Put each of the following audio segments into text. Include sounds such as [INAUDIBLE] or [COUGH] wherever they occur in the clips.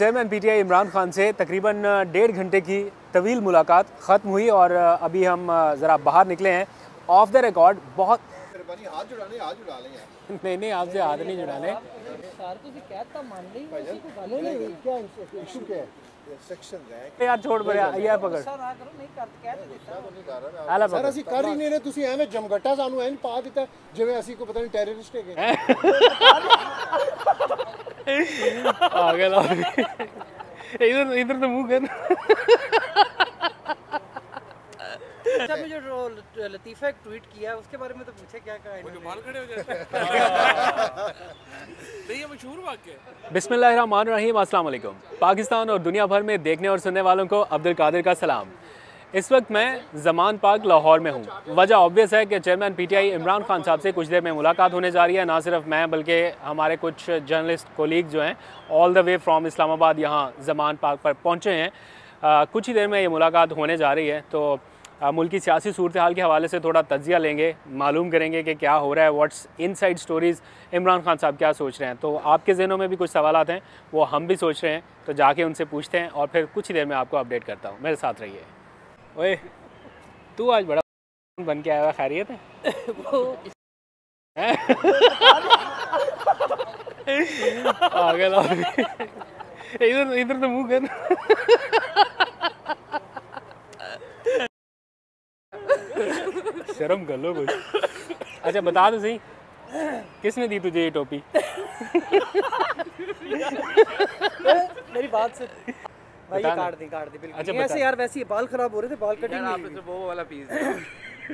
chairman PTI Imran Khan से तकरीबन डेढ़ घंटे की तवील मुलाकात ख़त्म हुई और अभी हम ज़रा बाहर निकले हैं ऑफ द रिकॉर्ड बहुत हाथ हाथ जुड़ा ले नहीं नहीं आपसे हाथ नहीं जुड़ा लें यार छोड़ ਬਰਿਆ ਇਹ ਪਕੜ ਸਰ ਆ ਕਰੋ ਨਹੀਂ ਕਰ ਕਹਿ ਤੇ ਦਿੱਤਾ पा दिता जिम्मे ਹੀ ਨਹੀਂ ਰਹੇ ਤੁਸੀਂ ਐਵੇਂ पागल इधर इधर तो मुंह कर अच्छा जो लतीफ़ा एक ट्वीट किया उसके बारे में तो पूछे क्या कहा बाल खड़े हो जाते ये मशहूर वाक्य बिस्मिल्लाह अस्सलाम वालेकुम पाकिस्तान और दुनिया भर में देखने और सुनने वालों को अब्दुल कादिर का सलाम इस वक्त मैं जमान पार्क लाहौर में हूँ वजह ऑब्वियस है कि चेयरमैन पीटीआई इमरान खान साहब से कुछ देर में मुलाकात होने जा रही है ना सिर्फ मैं बल्कि हमारे कुछ जर्नलिस्ट कोलीग जो हैं all the way from Islamabad यहाँ जमान पार्क पर पहुँचे हैं आ, कुछ ही देर में ये मुलाकात होने जा रही है तो मुल्की सियासी सूरत हाल के हवाले से थोड़ा तजिया लेंगे मालूम करेंगे कि क्या हो रहा है what's inside stories Imran Khan साहब क्या सोच रहे हैं तो आपके जहनों में भी कुछ सवाल हैं वो हम भी सोच रहे हैं तो जाके उनसे पूछते हैं और फिर कुछ ही देर में आपको अपडेट करता हूँ मेरे साथ रहिए ओए तू आज बड़ा बन के आया हुआ खैरियत है पागल इधर इधर तो मुंह कर शर्म कर लो कुछ अच्छा बता दो तो सही किसने दी तुझे ये टोपी मेरी बात से भाई काट दी काट दी बिल्कुल अच्छा ऐसे यार वैसे ही बाल खराब हो रहे थे बाल कटिंग नहीं तो वो वाला पीस [LAUGHS]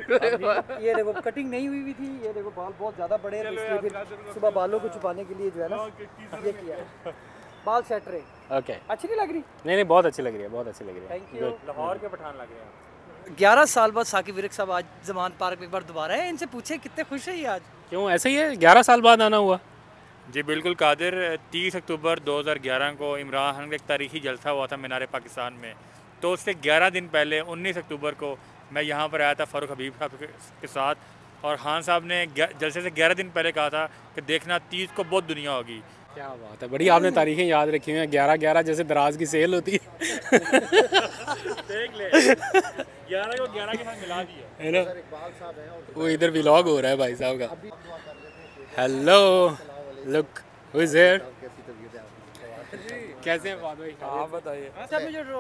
ये देखो कटिंग नहीं हुई हुई थी ये देखो बाल बहुत ज़्यादा बड़े तो इसलिए फिर सुबह तो बालों को छुपाने के लिए जो है ना हाँ, ये किया बाल सेट रहे ओके अच्छी नहीं लग रही नहीं नहीं बहुत अच्छी लग रही है बहुत अच्छी लग रही है थैंक यू लाहौर के पठान लग रहे हैं ग्यारह साल बाद साकिब विरक साहब आज जमान पार्क में एक बार दोबारा है इनसे पूछे कितने खुश है ये आज क्यों ऐसे ही है ग्यारह साल बाद आना हुआ जी बिल्कुल कादिर 30 अक्टूबर 2011 को इमरान खान का एक तारीखी जलसा हुआ था मीनार पाकिस्तान में तो उससे 11 दिन पहले 19 अक्टूबर को मैं यहाँ पर आया था फ़ारूक हबीब साहब के साथ और खान साहब ने जलसे से 11 दिन पहले कहा था कि देखना तीस को बहुत दुनिया होगी क्या बात है बड़ी आपने तारीखें याद रखी हुई हैं ग्यारह ग्यारह जैसे दराज की सेल होती है देख ग्यारह ग्यारह के साथ वो इधर ब्लॉग हो रहा है भाई साहब का hello look who is here कैसे हैं भाई हाँ, आप बताइए अच्छा मुझे जो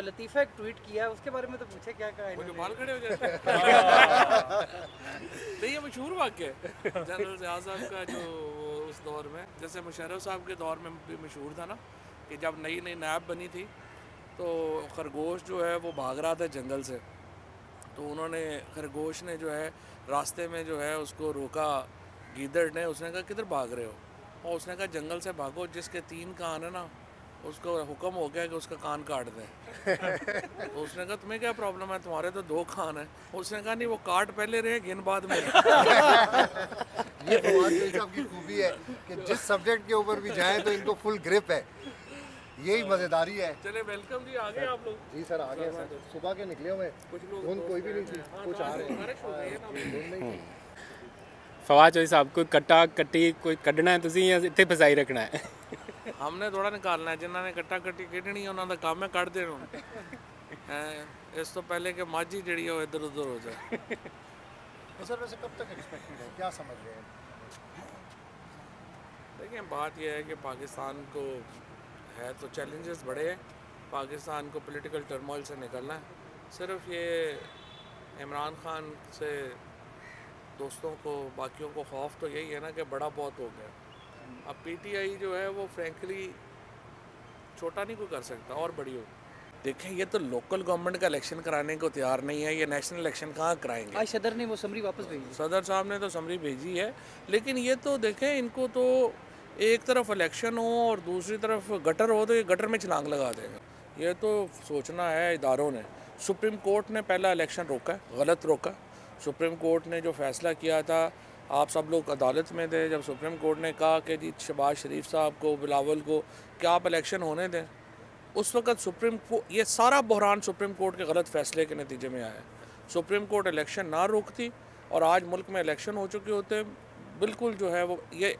लतीफ़ा एक ट्वीट किया है उसके बारे में तो पूछे क्या कहा वो जो बाल खड़े हो जाते [LAUGHS] नहीं ये मशहूर वाक्य जनरल रियाज साहब का जो उस दौर में जैसे मुशरफ साहब के दौर में भी मशहूर था ना कि जब नई नई नैब बनी थी तो खरगोश जो है वो भाग रहा था जंगल से तो उन्होंने खरगोश ने जो है रास्ते में जो है उसको रोका गीदड़ ने उसने कहा किधर भाग रहे हो और उसने कहा जंगल से भागो जिसके तीन कान है ना उसको हुक्म हो गया कि उसका कान काट दें [LAUGHS] तो उसने कहा तुम्हें क्या प्रॉब्लम है तुम्हारे तो दो कान है उसने कहा नहीं वो काट पहले रहे गिन बाद में [LAUGHS] ये तो की खूबी है कि जिस सब्जेक्ट के ऊपर भी जाए तो इनको फुल ग्रिप है यही मजेदारी है चले वेलकम जी आगे आप लोग जी सर आगे गए सुबह के निकले हुए कुछ लोग कोई भी नहीं थी हाँ, कुछ तो आ रहे हैं ਫਵਾਦ ਚੋਈ ਸਾਹਿਬ ਕੋਈ ਕੱਟਾ ਕੱਟੀ ਕੋਈ ਕੱਢਣਾ ਹੈ ਤੁਸੀਂ ਜਾਂ ਇੱਥੇ ਫਸਾਈ ਰੱਖਣਾ ਹੈ हमने थोड़ा निकालना है जिन्होंने कट्टा कट्टी खेडनी है उन्होंने काम है कट देना इस तो पहले कि माझी जी इधर उधर हो जाए तो सर वैसे कब तक क्या समझ रहे हैं देखिए बात यह है कि पाकिस्तान को है तो चैलेंजेस बड़े हैं पाकिस्तान को पॉलिटिकल टर्मोल से निकलना है सिर्फ ये इमरान खान से दोस्तों को बाकियों को खौफ तो यही है ना कि बड़ा बहुत हो गया अब पीटीआई जो है वो फ्रेंकली छोटा नहीं कोई कर सकता और बड़ी हो देखें ये तो लोकल गवर्नमेंट का इलेक्शन कराने को तैयार नहीं है ये नेशनल इलेक्शन कहाँ कराएंगे आज सदर ने वो समरी वापस भेजी सदर साहब ने तो समरी भेजी है लेकिन ये तो देखें इनको तो एक तरफ इलेक्शन हो और दूसरी तरफ गटर हो तो ये गटर में छलांग लगा देगा ये तो सोचना है इदारों ने सुप्रीम कोर्ट ने पहला इलेक्शन रोका गलत रोका सुप्रीम कोर्ट ने जो फैसला किया था आप सब लोग अदालत में थे जब सुप्रीम कोर्ट ने कहा कि जी शबाज शरीफ साहब को बिलावल को क्या आप इलेक्शन होने दें उस वक्त सुप्रीम कोर्ट ये सारा बहरान सुप्रीम कोर्ट के गलत फैसले के नतीजे में आया सुप्रीम कोर्ट इलेक्शन ना रोकती और आज मुल्क में इलेक्शन हो चुके होते बिल्कुल जो है वो ये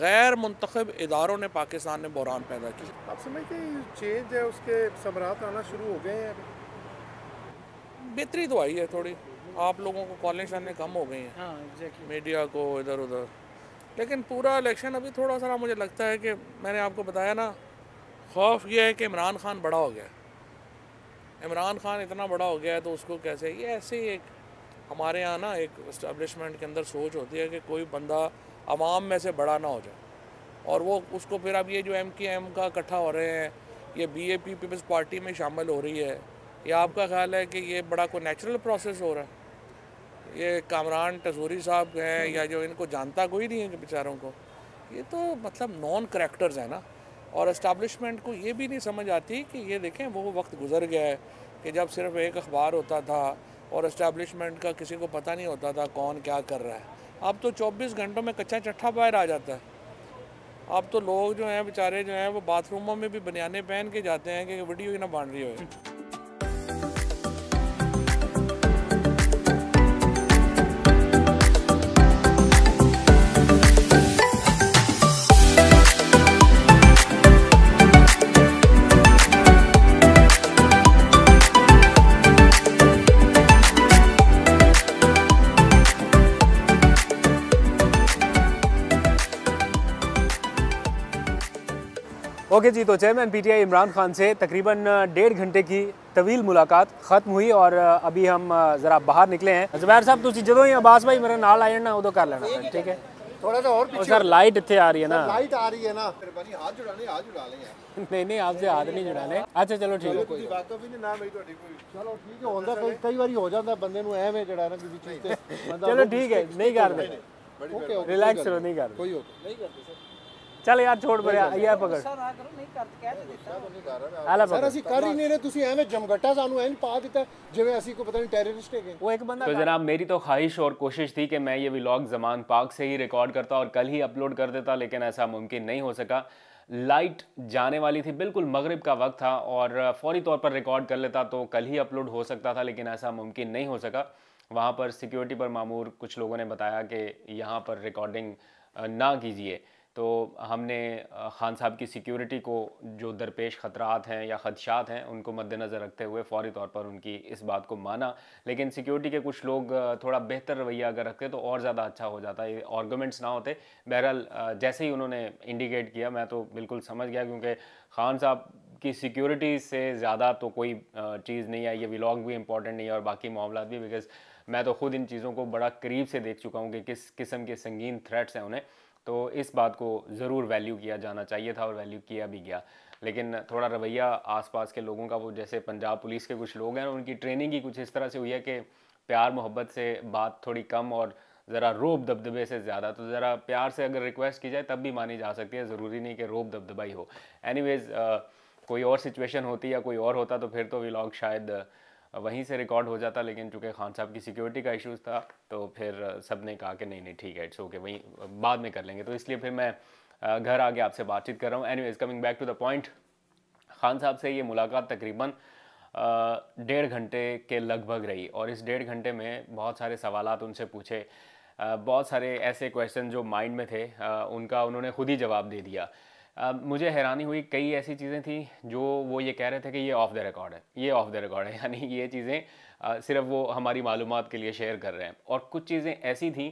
गैर मंतखब इदारों ने पाकिस्तान में बहरान पैदा किया आप समझते हैं चेंज है उसके समरात आना शुरू हो गए हैं बेहतरी तो आई है थोड़ी आप लोगों को कॉलिंग शालिंग कम हो गई हैं मीडिया हाँ, को इधर उधर लेकिन पूरा इलेक्शन अभी थोड़ा सा मुझे लगता है कि मैंने आपको बताया ना खौफ ये है कि इमरान खान बड़ा हो गया इमरान खान इतना बड़ा हो गया है तो उसको कैसे ये ऐसे ही एक हमारे यहाँ ना एक इस्टबलिशमेंट के अंदर सोच होती है कि कोई बंदा आवाम में से बड़ा ना हो जाए और वो उसको फिर अब ये जो एम के एम का इकट्ठा हो रहे हैं ये B A P People's Party में शामिल हो रही है या आपका ख्याल है कि ये बड़ा कोई नेचुरल प्रोसेस हो रहा है ये कामरान टसूरी साहब हैं या जो इनको जानता कोई नहीं है बेचारों को ये तो मतलब नॉन करेक्टर्स हैं ना और इस्टबलिशमेंट को ये भी नहीं समझ आती कि ये देखें वो वक्त गुजर गया है कि जब सिर्फ एक अखबार होता था और इस्टबलिशमेंट का किसी को पता नहीं होता था कौन क्या कर रहा है अब तो चौबीस घंटों में कच्चा चट्ठा बाहर आ जाता है अब तो लोग जो हैं बेचारे जो हैं वो बाथरूमों में भी बनियाने पहन के जाते हैं कि वीडियो ही ना बन रही हो ओके जी तो चेयरमैन पीटीआई इमरान खान से तकरीबन डेढ़ घंटे की तवील मुलाकात खत्म हुई और अभी हम जरा बाहर निकले हैं जबैर साहब तुम जो ही अब्बास भाई मेरे नाल आए ना उदो कर लेना ठीक है थोड़ा सा और पीछे सर लाइट इतने आ रही है ना लाइट आ रही है ना हाथ जुड़ाने हाथ जुड़ा लेंगे [LAUGHS] नहीं नहीं आपसे हाथ नहीं जुड़ाने अच्छा चलो ठीक है कोई बात तो भी नहीं ना मेरी ਤੁਹਾਡੀ ਕੋਈ ਚਲੋ ਠੀਕ ਹੈ ਹੁੰਦਾ ਕਈ ਕਈ ਵਾਰੀ ਹੋ ਜਾਂਦਾ ਬੰਦੇ ਨੂੰ ਐਵੇਂ ਜਿਹੜਾ ਨਾ ਕਿਸੇ ਚੀਜ਼ ਤੇ ਚਲੋ ਠੀਕ ਹੈ ਨਹੀਂ ਕਰਦੇ ਓਕੇ ਓਕੇ ਰਿਲੈਕਸ ਰਹੋ ਨਹੀਂ ਕਰਦੇ ਕੋਈ ਓਕੇ ਨਹੀਂ ਕਰਦੇ ਸਰ ਚੱਲ ਯਾਰ ਛੋੜ ਬਰੇ ਆਇਆ ਪਕੜ ਸਰ ਆ ਕਰੋ ਨਹੀਂ ਕਰ ਕਹਿ ਤੇ ਦਿੱਤਾ ਆਲਾ ਪਕੜ ਸਰ ਅਸੀਂ ਕਰ ਹੀ ਨਹੀਂ ਰਹੇ ਤੁਸੀਂ ਐਵੇਂ ਜਮਗਟਾ ਸਾਨੂੰ ਐਨ ਪਾ ਦਿੱਤਾ ਜਿਵੇਂ ਅਸੀਂ ਕੋਈ ਪਤਾ ਨਹੀਂ ਟੈਰਰਿਸਟ ਹੈਗੇ ਉਹ ਇੱਕ ਬੰਦਾ तो जनाब मेरी तो ख्वाहिश और कोशिश थी कि मैं ये व्लॉग जमान पाक से ही रिकॉर्ड करता और कल ही अपलोड कर देता लेकिन ऐसा मुमकिन नहीं हो सका लाइट जाने वाली थी बिल्कुल मगरिब का वक्त था और फौरी तौर पर रिकॉर्ड कर लेता तो कल ही अपलोड हो सकता था लेकिन ऐसा मुमकिन नहीं हो सका वहाँ पर सिक्योरिटी पर मामूर कुछ लोगों ने बताया कि यहाँ पर रिकॉर्डिंग ना कीजिए तो हमने खान साहब की सिक्योरिटी को जो दरपेश ख़तरात हैं या ख़दशात हैं उनको मद्देनज़र रखते हुए फौरी तौर पर उनकी इस बात को माना लेकिन सिक्योरिटी के कुछ लोग थोड़ा बेहतर रवैया अगर रखते तो और ज़्यादा अच्छा हो जाता ये आर्गूमेंट्स ना होते बहरहाल जैसे ही उन्होंने इंडिकेट किया मैं तो बिल्कुल समझ गया क्योंकि खान साहब की सिक्योरिटी से ज़्यादा तो कोई चीज़ नहीं आई ये विलाग भी इंपॉर्टेंट नहीं है और बाकी मामला भी बिकॉज़ मैं तो ख़ुद इन चीज़ों को बड़ा करीब से देख चुका हूँ कि किस किस्म के संगीन थ्रेट्स हैं उन्हें तो इस बात को ज़रूर वैल्यू किया जाना चाहिए था और वैल्यू किया भी गया लेकिन थोड़ा रवैया आसपास के लोगों का वो जैसे पंजाब पुलिस के कुछ लोग हैं उनकी ट्रेनिंग ही कुछ इस तरह से हुई है कि प्यार मोहब्बत से बात थोड़ी कम और ज़रा रोब दबदबे से ज़्यादा तो ज़रा प्यार से अगर रिक्वेस्ट की जाए तब भी मानी जा सकती है ज़रूरी नहीं कि रोब दबदबा ही हो एनीवेज़ कोई और सिचुएशन होती या कोई और होता तो फिर तो व्लॉग शायद वहीं से रिकॉर्ड हो जाता लेकिन चूँकि खान साहब की सिक्योरिटी का इशूज़ था तो फिर सब ने कहा कि नहीं नहीं ठीक है इट्स ओके वहीं बाद में कर लेंगे तो इसलिए फिर मैं घर आके आपसे बातचीत कर रहा हूँ anyway coming back to the point Khan साहब से ये मुलाकात तकरीबन डेढ़ घंटे के लगभग रही और इस डेढ़ घंटे में बहुत सारे सवाल उनसे पूछे बहुत सारे ऐसे क्वेश्चन जो माइंड में थे उनका उन्होंने खुद ही जवाब दे दिया मुझे हैरानी हुई कई ऐसी चीज़ें थी जो वो ये कह रहे थे कि ये ऑफ़ द रिकॉर्ड है ये ऑफ़ द रिकॉर्ड है [LAUGHS] यानी ये चीज़ें सिर्फ वो हमारी मालूम के लिए शेयर कर रहे हैं और कुछ चीज़ें ऐसी थी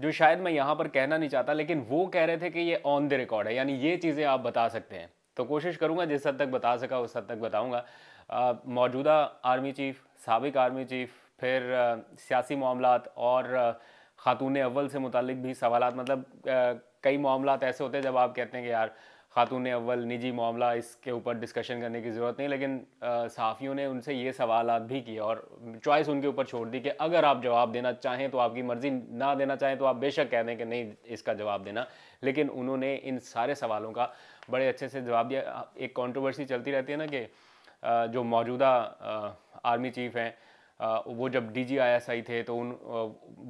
जो शायद मैं यहाँ पर कहना नहीं चाहता लेकिन वो कह रहे थे कि ये ऑन द रिकॉर्ड है यानी ये चीज़ें आप बता सकते हैं तो कोशिश करूँगा जिस हद तक बता सका उस हद तक बताऊँगा मौजूदा आर्मी चीफ़ सबक आर्मी चीफ़ फिर सियासी मामला और ख़ातून अव्वल से मुतल भी सवाल मतलब कई मामला ऐसे होते हैं जब आप कहते हैं कि यार खातून अव्वल निजी मामला इसके ऊपर डिस्कशन करने की ज़रूरत नहीं लेकिन सहाफ़ियों ने उनसे ये सवाल भी किए और चॉइस उनके ऊपर छोड़ दी कि अगर आप जवाब देना चाहें तो आपकी मर्ज़ी ना देना चाहें तो आप बेशक कह दें कि नहीं इसका जवाब देना लेकिन उन्होंने इन सारे सवालों का बड़े अच्छे से जवाब दिया एक कॉन्ट्रोवर्सी चलती रहती है ना कि जो मौजूदा आर्मी चीफ़ हैं वो जब D G I I S थे तो उन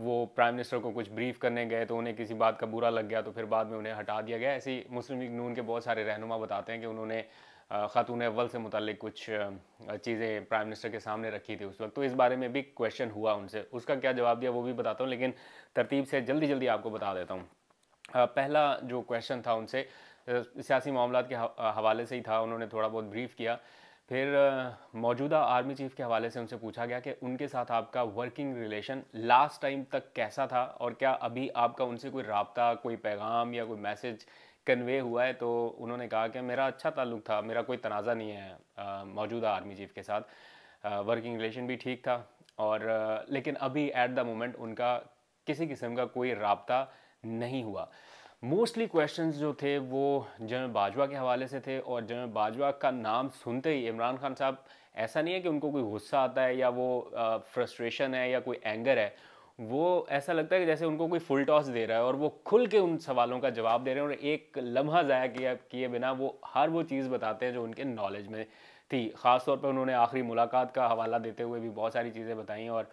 वो प्राइम मिनिस्टर को कुछ ब्रीफ करने गए तो उन्हें किसी बात का बुरा लग गया तो फिर बाद में उन्हें हटा दिया गया ऐसी मुस्लिम लीग नून के बहुत सारे रहनुमा बताते हैं कि उन्होंने ख़ातून अव्वल से मुतल कुछ चीज़ें प्राइम मिनिस्टर के सामने रखी थी उस वक्त तो इस बारे में भी क्वेश्चन हुआ उनसे उसका क्या जवाब दिया वो भी बताता हूँ लेकिन तरतीब से जल्दी जल्दी आपको बता देता हूँ पहला जो क्वेश्चन था उनसे सियासी मामला के हवाले से ही था उन्होंने थोड़ा बहुत ब्रीफ किया फिर मौजूदा आर्मी चीफ के हवाले से उनसे पूछा गया कि उनके साथ आपका वर्किंग रिलेशन लास्ट टाइम तक कैसा था और क्या अभी आपका उनसे कोई रबता कोई पैगाम या कोई मैसेज कन्वे हुआ है तो उन्होंने कहा कि मेरा अच्छा ताल्लुक था मेरा कोई तनाज़ा नहीं है मौजूदा आर्मी चीफ के साथ आ, वर्किंग रिलेशन भी ठीक था और आ, लेकिन अभी एट द मोमेंट उनका किसी किस्म का कोई रबता नहीं हुआ मोस्टली क्वेश्चंस जो थे वो जनरल बाजवा के हवाले से थे और जनरल बाजवा का नाम सुनते ही इमरान खान साहब ऐसा नहीं है कि उनको कोई गुस्सा आता है या वो फ्रस्ट्रेशन है या कोई एंगर है वो ऐसा लगता है कि जैसे उनको कोई फुल टॉस दे रहा है और वो खुल के उन सवालों का जवाब दे रहे हैं और एक लम्हा ज़ाया किया किए बिना वो हर वो चीज़ बताते हैं जो उनके नॉलेज में थी खासतौर पर उन्होंने आखिरी मुलाकात का हवाला देते हुए भी बहुत सारी चीज़ें बताई और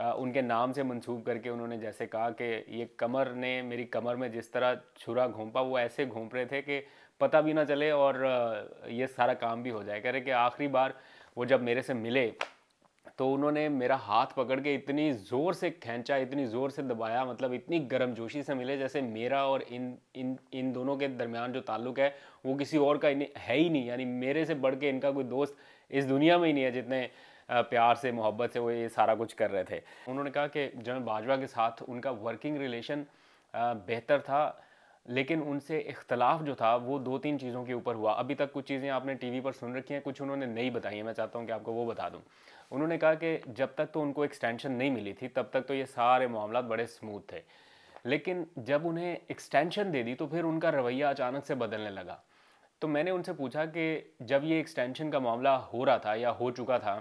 उनके नाम से मंसूब करके उन्होंने जैसे कहा कि ये कमर ने मेरी कमर में जिस तरह छुरा घोंपा वो ऐसे घोंप रहे थे कि पता भी ना चले और ये सारा काम भी हो जाए कह रहे कि आखिरी बार वो जब मेरे से मिले तो उन्होंने मेरा हाथ पकड़ के इतनी ज़ोर से खींचा इतनी ज़ोर से दबाया मतलब इतनी गर्मजोशी से मिले जैसे मेरा और इन इन इन दोनों के दरमियान जो ताल्लुक है वो किसी और का है ही नहीं यानी मेरे से बढ़ के इनका कोई दोस्त इस दुनिया में ही नहीं है जितने प्यार से मोहब्बत से वो ये सारा कुछ कर रहे थे उन्होंने कहा कि जनरल बाजवा के साथ उनका वर्किंग रिलेशन बेहतर था लेकिन उनसे इख्तलाफ जो था वो दो तीन चीज़ों के ऊपर हुआ अभी तक कुछ चीज़ें आपने टीवी पर सुन रखी हैं कुछ उन्होंने नहीं बताई हैं मैं चाहता हूँ कि आपको वो बता दूँ उन्होंने कहा कि जब तक तो उनको एक्सटेंशन नहीं मिली थी तब तक तो ये सारे मामला बड़े स्मूथ थे लेकिन जब उन्हें एक्सटेंशन दे दी तो फिर उनका रवैया अचानक से बदलने लगा तो मैंने उनसे पूछा कि जब ये एक्सटेंशन का मामला हो रहा था या हो चुका था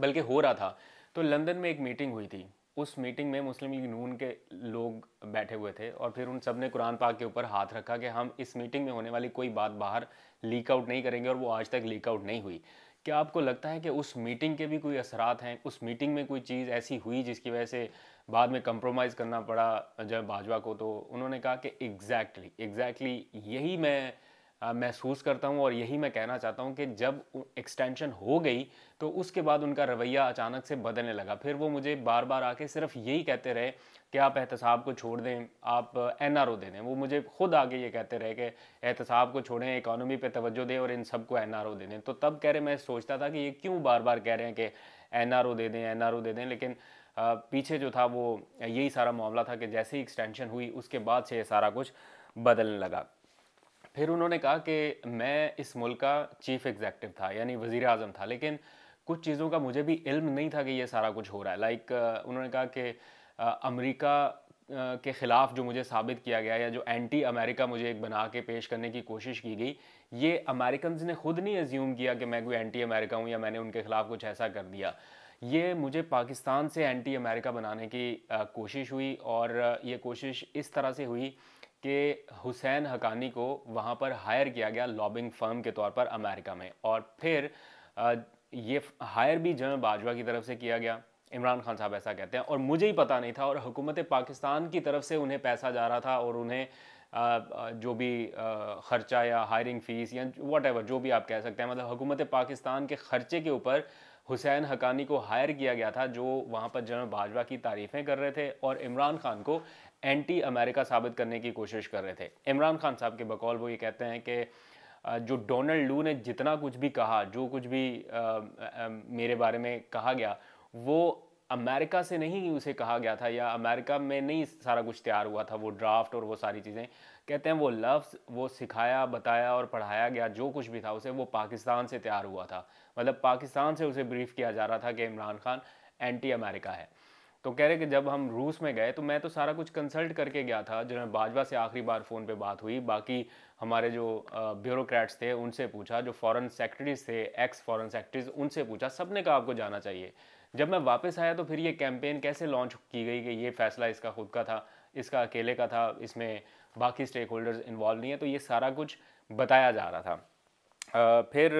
बल्कि हो रहा था तो लंदन में एक मीटिंग हुई थी उस मीटिंग में मुस्लिम लीग नून के लोग बैठे हुए थे और फिर उन सब ने कुरान पाक के ऊपर हाथ रखा कि हम इस मीटिंग में होने वाली कोई बात बाहर लीक आउट नहीं करेंगे और वो आज तक लीक आउट नहीं हुई क्या आपको लगता है कि उस मीटिंग के भी कोई असरात हैं उस मीटिंग में कोई चीज़ ऐसी हुई जिसकी वजह से बाद में कंप्रोमाइज़ करना पड़ा जब भाजपा को तो उन्होंने कहा कि एग्जैक्टली exactly, एग्जैक्टली exactly यही मैं महसूस करता हूँ और यही मैं कहना चाहता हूँ कि जब एक्सटेंशन हो गई तो उसके बाद उनका रवैया अचानक से बदलने लगा फिर वो मुझे बार बार आके सिर्फ यही कहते रहे कि आप एहतसाब को छोड़ दें आप एन आर ओ दे दें वो मुझे खुद आगे ये कहते रहे कि एहतसाब को छोड़ें इकानमी पर तवज्जो दें और इन सब को एन आर ओ दे दें तो तब कह रहे मैं सोचता था कि ये क्यों बार बार कह रहे हैं कि एन आर ओ दे दें एन आर ओ दे दें लेकिन पीछे जो था वो यही सारा मामला था कि जैसे ही एक्सटेंशन हुई उसके बाद से ये सारा कुछ बदलने लगा फिर उन्होंने कहा कि मैं इस मुल्क का चीफ एग्जैक्टिव था यानी वज़ी अजम था लेकिन कुछ चीज़ों का मुझे भी इल्म नहीं था कि ये सारा कुछ हो रहा है लाइक उन्होंने कहा कि अमेरिका के ख़िलाफ़ जो मुझे साबित किया गया या जो एंटी अमेरिका मुझे एक बना के पेश करने की कोशिश की गई ये अमेरिकन ने ख़ुद नहीं एज्यूम किया कि मैं कोई एंटी अमेरिका हूँ या मैंने उनके ख़िलाफ़ कुछ ऐसा कर दिया ये मुझे पाकिस्तान से एंटी अमेरिका बनाने की कोशिश हुई और ये कोशिश इस तरह से हुई कि हुसैन हकानी को वहाँ पर हायर किया गया लॉबिंग फर्म के तौर पर अमेरिका में और फिर ये हायर भी जनरल बाजवा की तरफ से किया गया इमरान खान साहब ऐसा कहते हैं और मुझे ही पता नहीं था और हुकूमत पाकिस्तान की तरफ से उन्हें पैसा जा रहा था और उन्हें जो भी ख़र्चा या हायरिंग फ़ीस या वट जो भी आप कह सकते हैं मतलब हुकूमत पाकिस्तान के ख़र्चे के ऊपर हुसैन हकानी को हायर किया गया था जो वहाँ पर जनरल बाजवा की तारीफ़ें कर रहे थे और इमरान खान को एंटी अमेरिका साबित करने की कोशिश कर रहे थे इमरान खान साहब के बकौल वो ये कहते हैं कि जो डोनाल्ड लू ने जितना कुछ भी कहा जो कुछ भी आ, आ, मेरे बारे में कहा गया वो अमेरिका से नहीं उसे कहा गया था या अमेरिका में नहीं सारा कुछ तैयार हुआ था वो ड्राफ्ट और वो सारी चीज़ें कहते हैं वो लफ्ज़ वो सिखाया बताया और पढ़ाया गया जो कुछ भी था उसे वो पाकिस्तान से तैयार हुआ था मतलब पाकिस्तान से उसे ब्रीफ किया जा रहा था कि इमरान खान एंटी अमेरिका है तो कह रहे कि जब हम रूस में गए तो मैं तो सारा कुछ कंसल्ट करके गया था जनरल बाजवा से आखिरी बार फ़ोन पे बात हुई बाकी हमारे जो ब्यूरोक्रेट्स थे उनसे पूछा जो फॉरेन सेक्रेटरीज थे एक्स फॉरेन सेक्रेटरीज उनसे पूछा सब ने कहा आपको जाना चाहिए जब मैं वापस आया तो फिर ये कैंपेन कैसे लॉन्च की गई कि ये फैसला इसका खुद का था इसका अकेले का था इसमें बाकी स्टेक होल्डर्स इन्वॉल्व नहीं है तो ये सारा कुछ बताया जा रहा था आ, फिर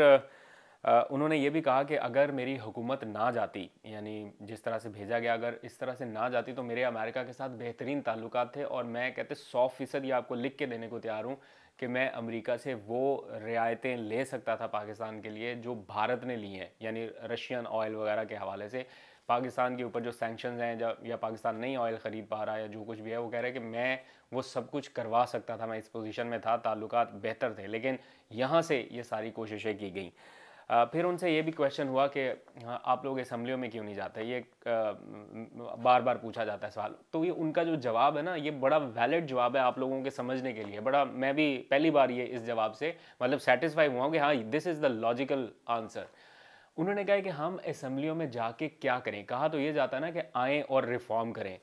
उन्होंने ये भी कहा कि अगर मेरी हुकूमत ना जाती यानी जिस तरह से भेजा गया अगर इस तरह से ना जाती तो मेरे अमेरिका के साथ बेहतरीन ताल्लुक थे और मैं कहते सौ फ़ीसद ये आपको लिख के देने को तैयार हूँ कि मैं अमेरिका से वो रियायतें ले सकता था पाकिस्तान के लिए जो भारत ने ली हैं यानी रशियन ऑयल वगैरह के हवाले से पाकिस्तान के ऊपर जो सेंक्शन हैं जब या पाकिस्तान नहीं ऑयल ख़रीद पा रहा है या जो कुछ भी है वो कह रहे हैं कि मैं वो सब कुछ करवा सकता था मैं इस पोजीशन में था ताल्लुकात बेहतर थे लेकिन यहाँ से ये सारी कोशिशें की गई फिर उनसे ये भी क्वेश्चन हुआ कि हाँ, आप लोग असम्बलियों में क्यों नहीं जाते ये बार बार पूछा जाता है सवाल तो ये उनका जो जवाब है ना ये बड़ा वैलिड जवाब है आप लोगों के समझने के लिए बड़ा मैं भी पहली बार ये इस जवाब से मतलब सेटिस्फाई हुआ कि हाँ this is the logical answer उन्होंने कहा कि हम असम्बलियों में जाके क्या करें कहा तो ये जाता है ना कि आएँ और रिफॉर्म करें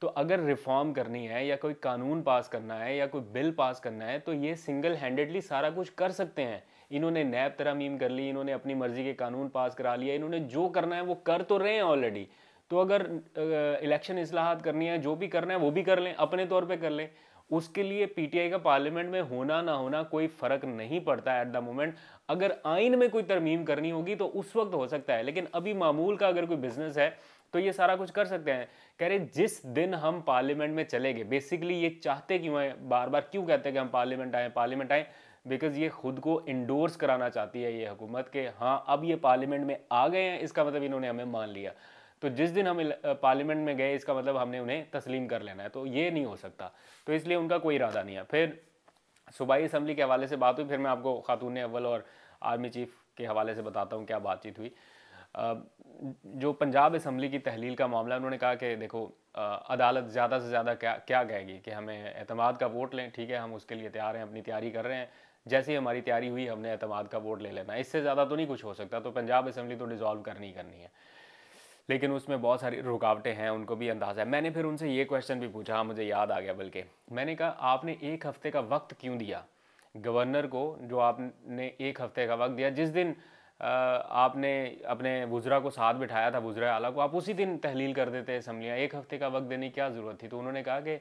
तो अगर रिफॉर्म करनी है या कोई कानून पास करना है या कोई बिल पास करना है तो ये सिंगल हैंडेडली सारा कुछ कर सकते हैं इन्होंने नैब तरमीम कर ली इन्होंने अपनी मर्ज़ी के कानून पास करा लिया इन्होंने जो करना है वो कर तो रहे हैं ऑलरेडी तो अगर इलेक्शन असलाहत करनी है जो भी करना है वो भी कर लें अपने तौर पर कर लें उसके लिए पीटीआई का पार्लियामेंट में होना ना होना कोई फ़र्क नहीं पड़ता एट द मोमेंट अगर आइन में कोई तरमीम करनी होगी तो उस वक्त हो सकता है लेकिन अभी मामूल का अगर कोई बिजनेस है तो ये सारा कुछ कर सकते हैं कह रहे जिस दिन हम पार्लियामेंट में चले गए बेसिकली ये चाहते क्यों हैं बार बार क्यों कहते हैं कि हम पार्लियामेंट आए पार्लियामेंट आए बिकॉज़ ये ख़ुद को इंडोर्स कराना चाहती है ये हुकूमत के हाँ अब ये पार्लियामेंट में आ गए हैं इसका मतलब इन्होंने हमें मान लिया तो जिस दिन हम पार्लियामेंट में गए इसका मतलब हमने उन्हें तस्लीम कर लेना है तो ये नहीं हो सकता तो इसलिए उनका कोई इरादा नहीं है फिर सूबाई असम्बली के हवाले से बात हुई फिर मैं आपको खातून अव्वल और आर्मी चीफ के हवाले से बताता हूँ क्या बातचीत हुई जो पंजाब असम्बली की तहलील का मामला उन्होंने कहा कि देखो अदालत ज़्यादा से ज़्यादा क्या क्या कहेगी कि हमें अहतमाद का वोट लें ठीक है हम उसके लिए तैयार हैं अपनी तैयारी कर रहे हैं जैसे ही हमारी तैयारी हुई हमने एतमाद का वोट ले लेना इससे ज़्यादा तो नहीं कुछ हो सकता तो पंजाब असम्बली तो डिजॉल्व करनी ही करनी है लेकिन उसमें बहुत सारी रुकावटें हैं उनको भी अंदाज़ा है मैंने फिर उनसे ये क्वेश्चन भी पूछा हाँ, मुझे याद आ गया बल्कि मैंने कहा आपने एक हफ़्ते का वक्त क्यों दिया गवर्नर को जो आपने एक हफ़्ते का वक्त दिया जिस दिन आपने अपने बुजरा को साथ बिठाया था बुजरा आला को आप उसी दिन तहलील कर देते असम्बलियाँ एक हफ़्ते का वक्त देने की क्या ज़रूरत थी तो उन्होंने कहा कि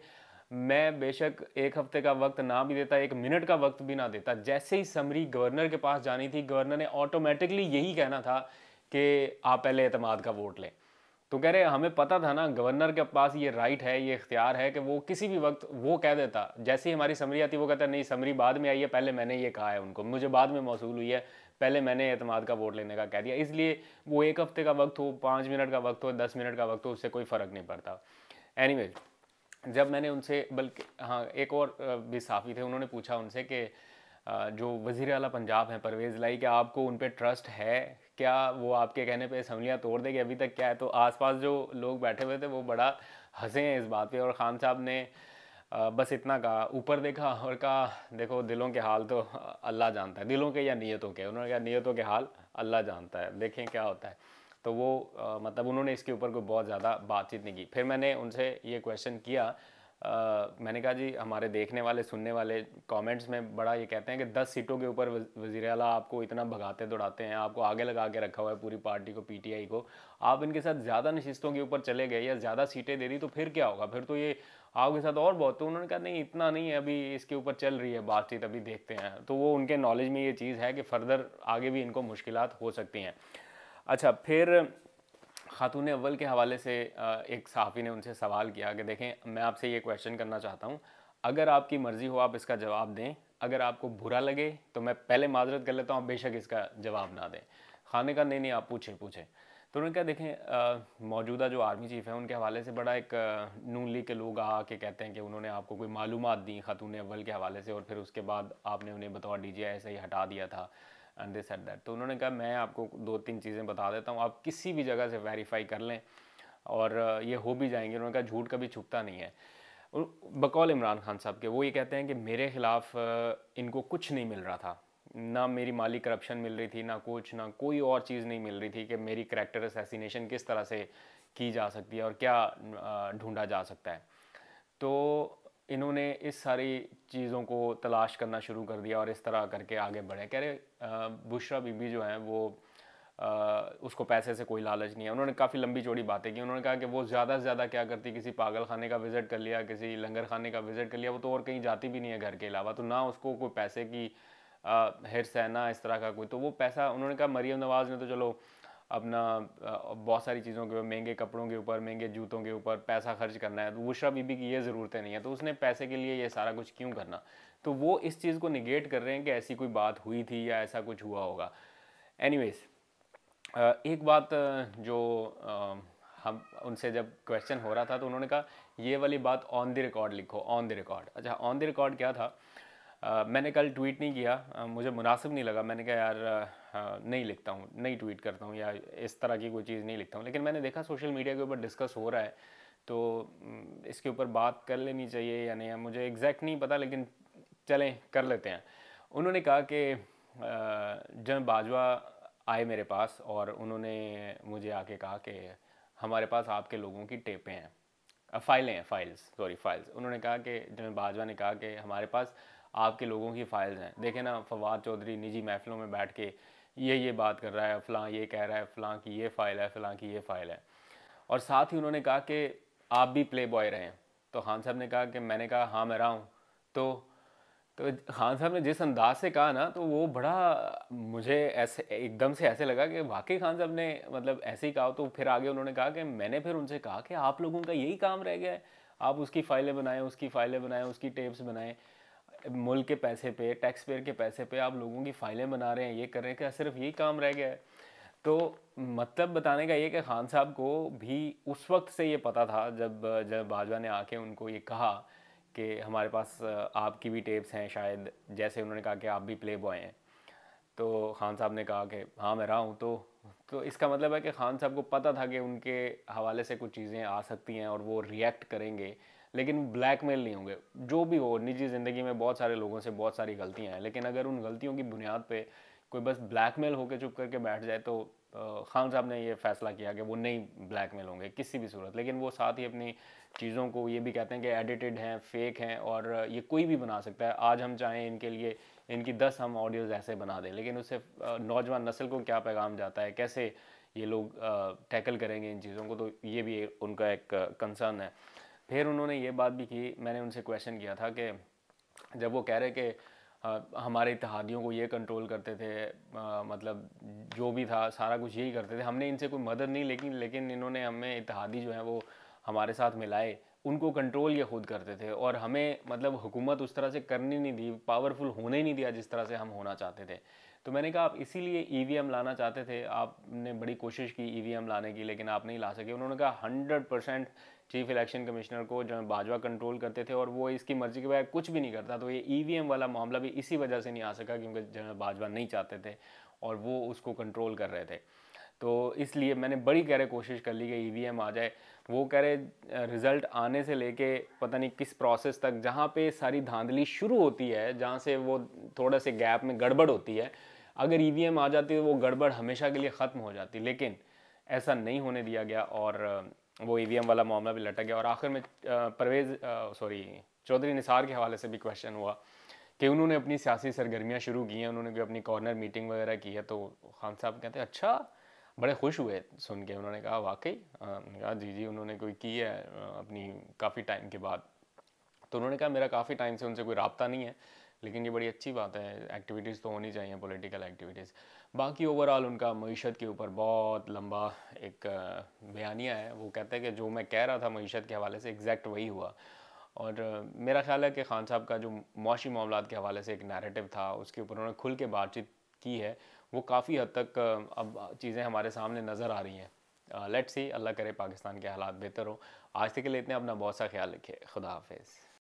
मैं बेशक एक हफ्ते का वक्त ना भी देता एक मिनट का वक्त भी ना देता जैसे ही समरी गवर्नर के पास जानी थी गवर्नर ने ऑटोमेटिकली यही कहना था कि आप पहले अतमाद का वोट लें तो कह रहे हमें पता था ना गवर्नर के पास ये राइट है ये इख्तियार है कि वो किसी भी वक्त वो कह देता जैसे ही हमारी समरी आती वो कहता नहीं समरी बाद में आई है पहले मैंने ये कहा है उनको मुझे बाद में मौसू हुई है पहले मैंने अतमाद का वोट लेने का कह दिया इसलिए वो एक हफ्ते का वक्त हो पाँच मिनट का वक्त हो दस मिनट का वक्त हो उससे कोई फ़र्क नहीं पड़ता एनी anyway, जब मैंने उनसे बल्कि हाँ एक और भी साफ़ी थे उन्होंने पूछा उनसे कि जो वज़ी अला पंजाब हैं परवेज़ लाई कि आपको उन पर ट्रस्ट है क्या वो आपके कहने पे असम्बलियाँ तोड़ देगी अभी तक क्या है तो आसपास जो लोग बैठे हुए थे वो बड़ा हंसे हैं इस बात पे और ख़ान साहब ने बस इतना कहा ऊपर देखा और कहा देखो दिलों के हाल तो अल्लाह जानता है दिलों के या नीयतों के उन्होंने कहा नीयतों के हाल अल्लाह जानता है देखें क्या होता है तो वो आ, मतलब उन्होंने इसके ऊपर कोई बहुत ज़्यादा बातचीत नहीं की फिर मैंने उनसे ये क्वेश्चन किया आ, मैंने कहा जी हमारे देखने वाले सुनने वाले कमेंट्स में बड़ा ये कहते हैं कि दस सीटों के ऊपर वजी अला आपको इतना भगाते दौड़ाते हैं आपको आगे लगा के रखा हुआ है पूरी पार्टी को पीटीआई को आप इनके साथ ज़्यादा नशिस्तों के ऊपर चले गए या ज़्यादा सीटें दे दी तो फिर क्या होगा फिर तो ये आपके साथ और बहुत तो उन्होंने कहा नहीं इतना नहीं है अभी इसके ऊपर चल रही है बातचीत अभी देखते हैं तो वो उनके नॉलेज में ये चीज़ है कि फर्दर आगे भी इनको मुश्किल हो सकती हैं अच्छा फिर खातून अव्वल के हवाले से एक सहाफ़ी ने उनसे सवाल किया कि देखें मैं आपसे ये क्वेश्चन करना चाहता हूँ अगर आपकी मर्ज़ी हो आप इसका जवाब दें अगर आपको बुरा लगे तो मैं पहले माजरत कर लेता हूँ बेशक इसका जवाब ना दें खाने का नहीं नहीं आप पूछें पूछें तो उन्होंने कहा देखें मौजूदा जो आर्मी चीफ़ है उनके हवाले से बड़ा एक नून लीग के लोग आ के कहते हैं कि उन्होंने आपको कोई मालूम दी खातून अव्वल के हवाले से और फिर उसके बाद आपने उन्हें बतौर डी जी ऐसे ही हटा दिया था एंड दे सेट दैट तो उन्होंने कहा मैं आपको दो तीन चीज़ें बता देता हूँ आप किसी भी जगह से वेरीफाई कर लें और ये हो भी जाएंगे उन्होंने कहा झूठ कभी छुपता नहीं है बकौल इमरान खान साहब के वो ये कहते हैं कि मेरे ख़िलाफ़ इनको कुछ नहीं मिल रहा था ना मेरी माली करप्शन मिल रही थी ना कुछ ना कोई और चीज़ नहीं मिल रही थी कि मेरी करेक्टर असैसिनेशन किस तरह से की जा सकती है और क्या ढूंढा जा सकता है तो इन्होंने इस सारी चीज़ों को तलाश करना शुरू कर दिया और इस तरह करके आगे बढ़े कह रहे बुशरा बीबी जो हैं वो आ, उसको पैसे से कोई लालच नहीं है उन्होंने काफ़ी लंबी चौड़ी बातें की उन्होंने कहा कि वो ज़्यादा से ज़्यादा क्या करती किसी पागल खाने का विज़िट कर लिया किसी लंगर खाने का विज़िट कर लिया वो तो और कहीं जाती भी नहीं है घर के अलावा तो ना उसको कोई पैसे की हिरस है ना इस तरह का कोई तो वो पैसा उन्होंने कहा मरीम नवाज़ ने तो चलो अपना बहुत सारी चीज़ों के ऊपर महंगे कपड़ों के ऊपर महंगे जूतों के ऊपर पैसा खर्च करना है तो बुशरा बीबी की ये ज़रूरतें नहीं है तो उसने पैसे के लिए ये सारा कुछ क्यों करना तो वो इस चीज़ को निगेट कर रहे हैं कि ऐसी कोई बात हुई थी या ऐसा कुछ हुआ होगा एनी एक बात जो हम उनसे जब क्वेश्चन हो रहा था तो उन्होंने कहा ये वाली बात ऑन द रिकॉर्ड लिखो ऑन द रिकॉर्ड अच्छा ऑन द रिकॉर्ड क्या था आ, मैंने कल ट्वीट नहीं किया आ, मुझे मुनासिब नहीं लगा मैंने कहा यार आ, नहीं लिखता हूँ नहीं ट्वीट करता हूँ या इस तरह की कोई चीज़ नहीं लिखता हूँ लेकिन मैंने देखा सोशल मीडिया के ऊपर डिस्कस हो रहा है तो इसके ऊपर बात कर लेनी चाहिए या नहीं मुझे एग्जैक्ट नहीं पता लेकिन चलें कर लेते हैं उन्होंने कहा कि जन बाजवा आए मेरे पास और उन्होंने मुझे आके कहा कि हमारे पास आपके लोगों की टेपें हैं फाइलें हैं फाइल्स सॉरी फाइल्स उन्होंने कहा कि जन बाजवा ने कहा कि हमारे पास आपके लोगों की फ़ाइल्स हैं देखें ना फवाद चौधरी निजी महफिलों में बैठ के ये ये बात कर रहा है फलां ये कह रहा है फलां की ये फ़ाइल है फलां की ये फ़ाइल है और साथ ही उन्होंने कहा कि आप भी प्ले बॉय रहें तो खान साहब ने कहा कि मैंने कहा हाँ मैं रहा हूँ तो तो खान साहब ने जिस अंदाज से कहा ना तो वो बड़ा मुझे ऐसे एकदम से ऐसे लगा कि वाकई खान साहब ने मतलब ऐसे ही कहा तो फिर आगे उन्होंने कहा कि मैंने फिर उनसे कहा कि आप लोगों का यही काम रह गया है आप उसकी फ़ाइलें बनाएं उसकी फ़ाइलें बनाएं उसकी टेप्स बनाएं मुल्क के पैसे पे टैक्स पेयर के पैसे पे आप लोगों की फाइलें बना रहे हैं ये कर रहे हैं क्या सिर्फ यही काम रह गया है तो मतलब बताने का ये कि खान साहब को भी उस वक्त से ये पता था जब जब भाजपा ने आके उनको ये कहा कि हमारे पास आपकी भी टेप्स हैं शायद जैसे उन्होंने कहा कि आप भी प्ले बॉय हैं तो खान साहब ने कहा कि हाँ मैं रहा हूँ तो तो इसका मतलब है कि खान साहब को पता था कि उनके हवाले से कुछ चीज़ें आ सकती हैं और वो रिएक्ट करेंगे लेकिन ब्लैकमेल नहीं होंगे जो भी हो निजी ज़िंदगी में बहुत सारे लोगों से बहुत सारी गलतियाँ हैं लेकिन अगर उन गलतियों की बुनियाद पर कोई बस ब्लैकमेल होकर चुप करके बैठ जाए तो खान साहब ने ये फैसला किया कि वो नहीं ब्लैकमेल होंगे किसी भी सूरत लेकिन वो साथ ही अपनी चीज़ों को ये भी कहते हैं कि एडिटेड हैं फेक हैं और ये कोई भी बना सकता है आज हम चाहें इनके लिए इनकी दस हम ऑडियोज़ ऐसे बना दें लेकिन उससे नौजवान नस्ल को क्या पैगाम जाता है कैसे ये लोग टैकल करेंगे इन चीज़ों को तो ये भी उनका एक कंसर्न है फिर उन्होंने ये बात भी की मैंने उनसे क्वेश्चन किया था कि जब वो कह रहे कि हमारे इतिहादियों को ये कंट्रोल करते थे आ, मतलब जो भी था सारा कुछ यही करते थे हमने इनसे कोई मदद नहीं लेकिन लेकिन इन्होंने हमें इतिहादी जो है वो हमारे साथ मिलाए उनको कंट्रोल ये खुद करते थे और हमें मतलब हुकूमत उस तरह से करनी नहीं दी पावरफुल होने ही नहीं दिया जिस तरह से हम होना चाहते थे तो मैंने कहा आप इसीलिए ई e लाना चाहते थे आपने बड़ी कोशिश की ई e लाने की लेकिन आप नहीं ला सके उन्होंने कहा hundred percent chief election commissioner को जो बाजवा कंट्रोल करते थे और वो इसकी मर्जी के बगैर कुछ भी नहीं करता तो ये ई e वाला मामला भी इसी वजह से नहीं आ सका क्योंकि जनरल बाजवा नहीं चाहते थे और वो उसको कंट्रोल कर रहे थे तो इसलिए मैंने बड़ी कह रहे कोशिश कर ली कि ई आ जाए वो कह रहे रिज़ल्ट आने से लेके पता नहीं किस प्रोसेस तक जहाँ पे सारी धांधली शुरू होती है जहाँ से वो थोड़ा से गैप में गड़बड़ होती है अगर ई e आ जाती तो वो गड़बड़ हमेशा के लिए ख़त्म हो जाती लेकिन ऐसा नहीं होने दिया गया और वो ई e वाला मामला भी लटक गया और आखिर में परवेज़ सॉरी चौधरी निसार के हवाले से भी क्वेश्चन हुआ कि उन्होंने अपनी सियासी सरगर्मियाँ शुरू की हैं उन्होंने अपनी कॉर्नर मीटिंग वगैरह की है तो खान साहब कहते हैं अच्छा बड़े खुश हुए सुन के उन्होंने कहा वाकई कहा जी जी उन्होंने कोई की है अपनी काफ़ी टाइम के बाद तो उन्होंने कहा मेरा काफ़ी टाइम से उनसे कोई रबता नहीं है लेकिन ये बड़ी अच्छी बात है एक्टिविटीज़ तो होनी चाहिए पॉलिटिकल एक्टिविटीज़ बाकी ओवरऑल उनका मीशत के ऊपर बहुत लंबा एक बयानिया है वो कहते हैं कि जो मैं कह रहा था मीशत के हवाले से एग्जैक्ट वही हुआ और मेरा ख्याल है कि खान साहब का जो मुशी मामला के हवाले से एक नैरेटिव था उसके ऊपर उन्होंने खुल के बातचीत की है वो काफ़ी हद तक अब चीज़ें हमारे सामने नज़र आ रही हैं लेट्स सी अल्लाह करे पाकिस्तान के हालात बेहतर हो आज तक के लिए इतने अपना बहुत सा ख्याल रखिए खुदा हाफिज़